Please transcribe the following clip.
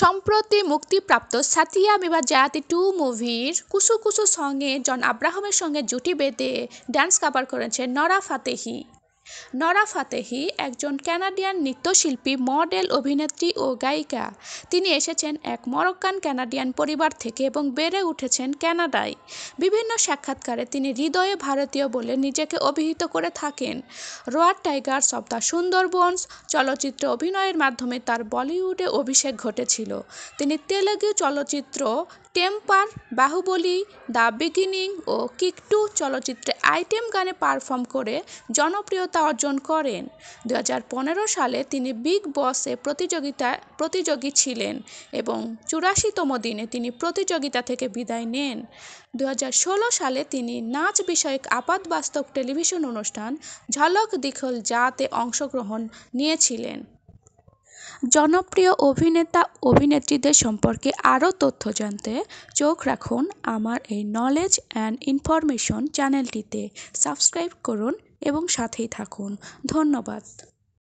সম্প্রতি মুক্তিপ্রাপ্ত সাথিয়া মিবা জায়াতি টু মুভির কুসু কুসু সঙ্গে জন আব্রাহামের সঙ্গে জুটি বেঁধে ড্যান্স কাভার করেছেন নরা ফাতেহি নরা ফাতেহি একজন কানাডিয়ান নৃত্যশিল্পী মডেল অভিনেত্রী ও গায়িকা তিনি এসেছেন এক মরক্কান ক্যানাডিয়ান পরিবার থেকে এবং বেড়ে উঠেছেন কানাডায় বিভিন্ন সাক্ষাৎকারে তিনি হৃদয়ে ভারতীয় বলে নিজেকে অভিহিত করে থাকেন রোয়ার টাইগার্স অব দ্য সুন্দরবনস চলচ্চিত্রে অভিনয়ের মাধ্যমে তার বলিউডে অভিষেক ঘটেছিল তিনি তেলেগু চলচ্চিত্র টেম্পার বাহুবলী দ্য বিগিনিং ও কিকটু চলচ্চিত্রে আইটেম গানে পারফর্ম করে জনপ্রিয়তা সফলতা অর্জন করেন দু সালে তিনি বিগ বসে প্রতিযোগিতা প্রতিযোগী ছিলেন এবং চুরাশিতম দিনে তিনি প্রতিযোগিতা থেকে বিদায় নেন দু সালে তিনি নাচ বিষয়ক আপাত বাস্তব টেলিভিশন অনুষ্ঠান ঝলক দিখল যাতে অংশগ্রহণ নিয়েছিলেন জনপ্রিয় অভিনেতা অভিনেত্রীদের সম্পর্কে আরও তথ্য জানতে চোখ রাখুন আমার এই নলেজ অ্যান্ড ইনফরমেশন চ্যানেলটিতে সাবস্ক্রাইব করুন এবং সাথেই থাকুন ধন্যবাদ